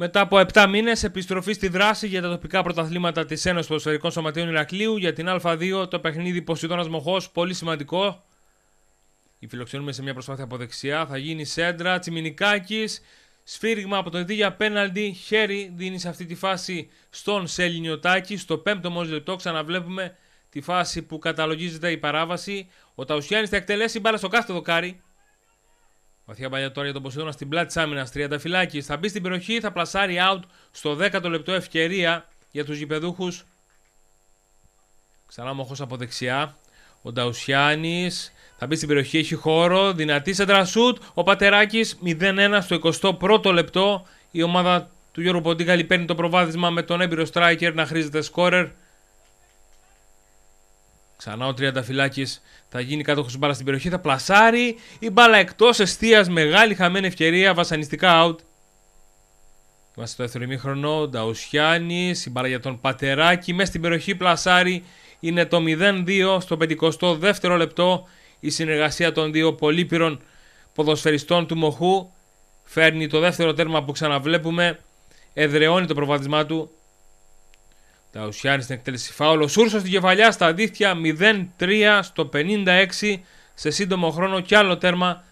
Μετά από 7 μήνες, επιστροφή στη δράση για τα τοπικά πρωταθλήματα της Ένωσης Ποδοσφαιρικών Σωματείων Ηρακλείου. Για την Α2, το παιχνίδι Ποσειδώνας Μοχός, πολύ σημαντικό. Η φιλοξενούμε σε μια προσπάθεια από δεξιά. Θα γίνει σέντρα. Τσιμινικάκης. Σφύριγμα από το δίγια πέναλντι. πέναλτι. Χέρι δίνει σε αυτή τη φάση στον Σελινιωτάκη. Στο πέμπτο μόλις λεπτό ξαναβλέπουμε τη φάση που καταλογίζεται η παράβαση. Ο Ταουσιάννης θα εκτελέσει μπάλα στο κάθε δοκάρι. Βαθιά παλιά τώρα για τον Ποσειδώνα στην πλάτη της άμυνας. Τριανταφυλάκης. Θα μπει στην περιοχή, θα πλασάρει out στο 10ο λεπτό ευκαιρία για τους γηπεδούχους. Ξανά μοχός από δεξιά. Ο Νταουσιάνης θα μπει στην περιοχή, έχει χώρο. Δυνατή σέντρα σουτ. Ο Πατεράκης 0-1 στο 21ο λεπτό. Η ομάδα του Γιώργου Ποντίγκαλη παίρνει το προβάδισμα με τον έμπειρο striker να χρήζεται σκόρερ. Ξανά ο τριανταφυλάκη θα γίνει κάτοχο μπάλα στην περιοχή, θα πλασάρει. Η μπάλα εκτός εστίας, μεγάλη χαμένη ευκαιρία, βασανιστικά out. Είμαστε στο δεύτερο ημίχρονο. Νταουσιάνης η μπάλα για τον Πατεράκη. Μέσα στην περιοχή πλασάρει. Είναι το 0-2 στο 52ο λεπτό. Η συνεργασία των δύο πολύπειρων ποδοσφαιριστών του Μοχού φέρνει το δεύτερο τέρμα που ξαναβλέπουμε. Εδρεώνει το προβάδισμά του Ταουσιάνη στην εκτέλεση φάουλο. Σούρσος στην κεφαλιά στα δίχτυα 0-3 στο 56 σε σύντομο χρόνο και άλλο τέρμα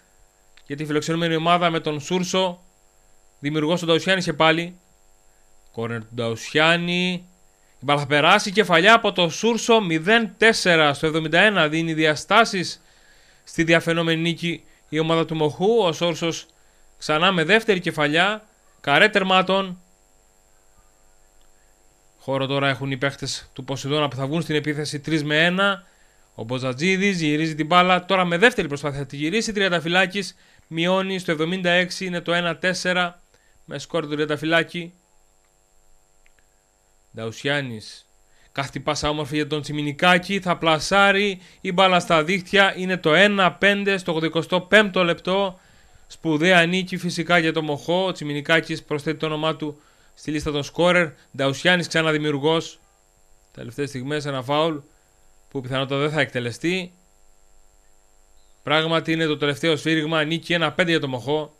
για τη φιλοξενούμενη ομάδα με τον Σούρσο. Δημιουργός του Νταουσιάνη και πάλι. Κόρνερ του Νταουσιάνη Η μπαλά θα περάσει κεφαλιά από το Σούρσο 0-4 στο 71. Δίνει διαστάσεις στη διαφαινόμενη νίκη η ομάδα του Μοχού. Ο Σούρσος ξανά με δεύτερη κεφαλιά. Καρέ τερμάτων Χώρο τώρα έχουν οι παίχτες του Ποσειδώνα που θα βγουν στην επίθεση 3 με 1. Ο Μποζατζίδης γυρίζει την μπάλα. Τώρα με δεύτερη προσπάθεια Θα τη γυρίσει. Τριανταφυλάκης μειώνει στο 76 είναι το 1-4 με σκόρ του Τριανταφυλάκη. Νταουσιάνης. Κάθε πάσα όμορφη για τον Τσιμινικάκη. Θα πλασάρει η μπάλα στα δίχτυα. Είναι το 1-5 στο 85ο λεπτό. Σπουδαία νίκη φυσικά για το Μοχό. Ο Τσιμινικάκης προσθέτει το όνομά του στη λίστα των σκόρερ. Νταουσιάννης ξανά δημιουργός. Τελευταίες στιγμές ένα φάουλ που πιθανότατα δεν θα εκτελεστεί. Πράγματι είναι το τελευταίο σφύριγμα. Νίκη 1-5 για το Μοχό.